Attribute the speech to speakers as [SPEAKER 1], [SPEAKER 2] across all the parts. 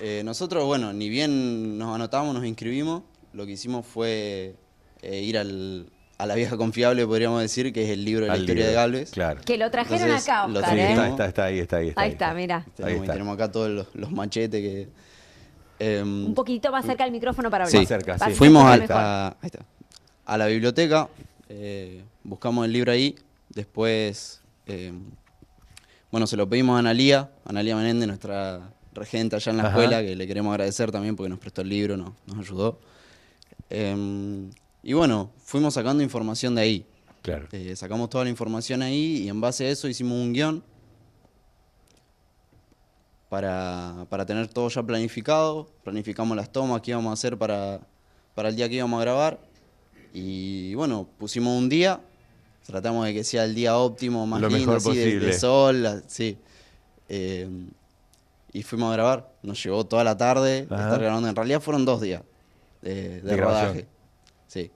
[SPEAKER 1] Eh, nosotros, bueno, ni bien nos anotamos, nos inscribimos, lo que hicimos fue eh, ir a la vieja confiable, podríamos decir, que es el libro de la historia de Galvez. Que lo trajeron acá, Oscar, ¿eh? está, está, ahí, está ahí. Ahí está, mira. Tenemos, acá todos los, machetes que... Em, Un poquito más cerca del micrófono para hablar. Sí. cerca, sí. Fuimos a, la biblioteca, buscamos el libro ahí, después, em, bueno, se lo pedimos a Analía, Analía Menéndez, nuestra regenta allá en la escuela, que le queremos agradecer también porque nos prestó el libro, nos ayudó. Em, y bueno, fuimos sacando información de ahí. Eh, sacamos toda la información ahí y en base a eso hicimos un guión para, tener todo ya planificado. Planificamos las tomas que íbamos a hacer para, el día que íbamos a grabar. Y bueno, pusimos un día, tratamos de que sea el día óptimo, más Lo lindo, mejor así, de, sol, sí. Em, y fuimos a grabar. Nos llevó toda la tarde grabando. En realidad fueron dos días de, rodaje. Sí.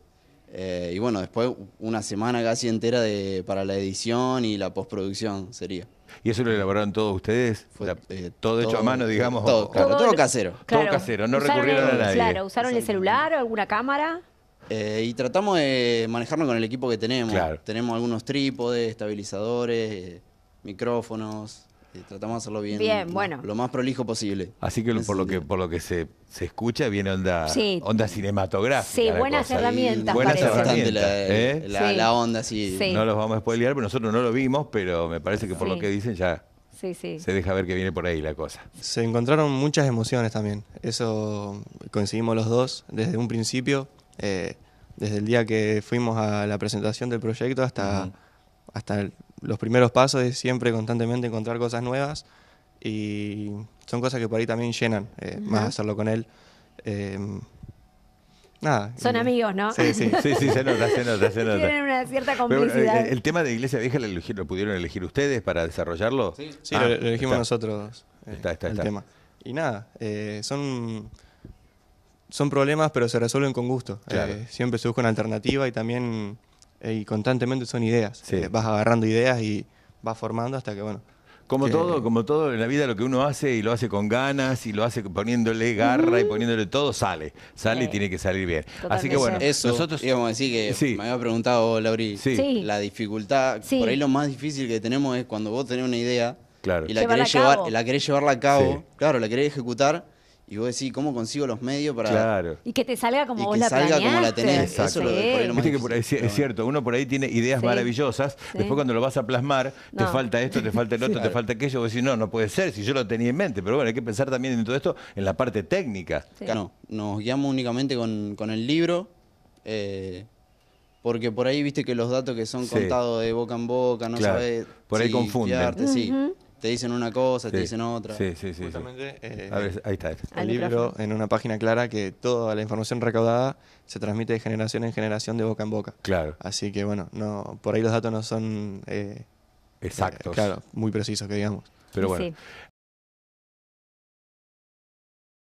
[SPEAKER 1] Eh, y bueno, después una semana casi entera para la edición y la postproducción sería.
[SPEAKER 2] ¿Y eso lo elaboraron todos ustedes? Eh, todo hecho a mano, digamos. Todo, todo,
[SPEAKER 1] casero. todo casero, no recurrieron a nadie. Claro, ¿usaron el celular o alguna cámara? Eh, y tratamos de manejarnos con el equipo que tenemos. Tenemos algunos trípodes, estabilizadores, micrófonos. Este, tratamos de hacerlo bien. Lo más prolijo
[SPEAKER 2] posible. Así que por lo que por lo que se, escucha viene onda, onda cinematográfica. Sí, buenas herramientas. buenas herramientas. La, ¿eh? la, onda, sí. No los vamos a spoilear, pero nosotros no lo vimos, pero me parece que por lo que dicen ya se deja ver que viene por ahí la cosa.
[SPEAKER 3] Se encontraron muchas emociones también. Eso coincidimos los dos desde un principio, eh, desde el día que fuimos a la presentación del proyecto hasta, hasta el, los primeros pasos es siempre constantemente encontrar cosas nuevas y son cosas que por ahí también llenan, eh, más hacerlo con él. Eh, nada. Son amigos, ¿no? Sí, sí, sí, se nota, se nota, Tienen una
[SPEAKER 1] cierta complicidad.
[SPEAKER 3] el tema de Iglesia Vieja
[SPEAKER 2] lo, pudieron elegir ustedes para desarrollarlo. Sí, sí lo, ah, elegimos
[SPEAKER 3] nosotros.
[SPEAKER 2] Eh,
[SPEAKER 3] y nada, son, son problemas, pero se resuelven con gusto. siempre se busca una alternativa y también eh, y constantemente son ideas. Eh, vas agarrando ideas y vas formando hasta que, bueno. Como todo,
[SPEAKER 2] como todo en la vida lo que uno hace y lo hace con ganas y lo hace poniéndole garra y poniéndole todo, sale. Sale y tiene que salir bien. Así que bueno, nosotros
[SPEAKER 1] íbamos a decir que me había preguntado Lauri, la dificultad, por ahí lo más difícil que tenemos es cuando vos tenés una idea y la querés, llevar, la querés llevarla a cabo, claro, la querés ejecutar y vos decís, ¿cómo consigo los medios para...? Claro.
[SPEAKER 2] Y que te salga como vos la planeaste. que tenés. es cierto, uno por ahí tiene ideas maravillosas, después cuando lo vas a plasmar, te falta esto, te falta el otro, te falta aquello, vos decís, no, no puede ser, si yo lo tenía en mente. Pero bueno, hay que pensar
[SPEAKER 1] también en todo esto, en la parte técnica. Claro, nos guiamos únicamente con, el libro, eh, porque por ahí viste que los datos que son contados de boca en boca, no sabes... Por ahí confunden. sí. Te dicen una cosa, te dicen otra. Sí, sí, sí. Justamente,
[SPEAKER 3] eh, ahí está. El, libro, en una página clara, que toda la información recaudada se transmite de generación en generación, de boca en boca. Claro. Así que, bueno, no por ahí los datos no son... Eh, Exactos. Eh, claro, muy precisos, que digamos. Pero bueno,